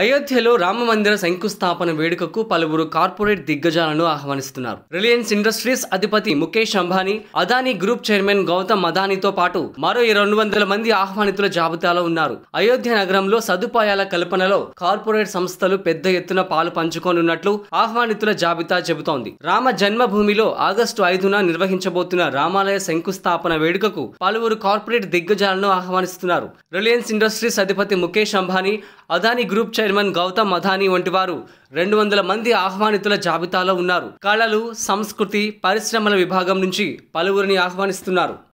అయోధ్యలో రామ మందిర శంకుస్థాపన వేడుకకు పలువురు కార్పొరేట్ దిగ్గజాలను ఆహ్వానిస్తున్నారు రిలయన్స్ ఇండస్ట్రీస్ అధిపతి ముఖేష్ అంబానీ అదానీ గ్రూప్ చైర్మన్ గౌతమ్ అదానీతో పాటు మరో రెండు వందల మంది ఆహ్వానితుల జాబితాలో ఉన్నారు అయోధ్య నగరంలో సదుపాయాల కల్పనలో కార్పొరేట్ సంస్థలు పెద్ద ఎత్తున పాలు పంచుకోనున్నట్లు ఆహ్వానితుల జాబితా చెబుతోంది రామ జన్మభూమిలో ఆగస్టు ఐదున నిర్వహించబోతున్న రామాలయ శంకుస్థాపన వేడుకకు పలువురు కార్పొరేట్ దిగ్గజాలను ఆహ్వానిస్తున్నారు రిలయన్స్ ఇండస్ట్రీస్ అధిపతి ముఖేష్ అంబానీ అదానీ గ్రూప్ చైర్మన్ గౌతమ్ అదానీ వంటి వారు రెండు వందల మంది ఆహ్వానితుల జాబితాలో ఉన్నారు కళలు సంస్కృతి పరిశ్రమల విభాగం నుంచి పలువురిని ఆహ్వానిస్తున్నారు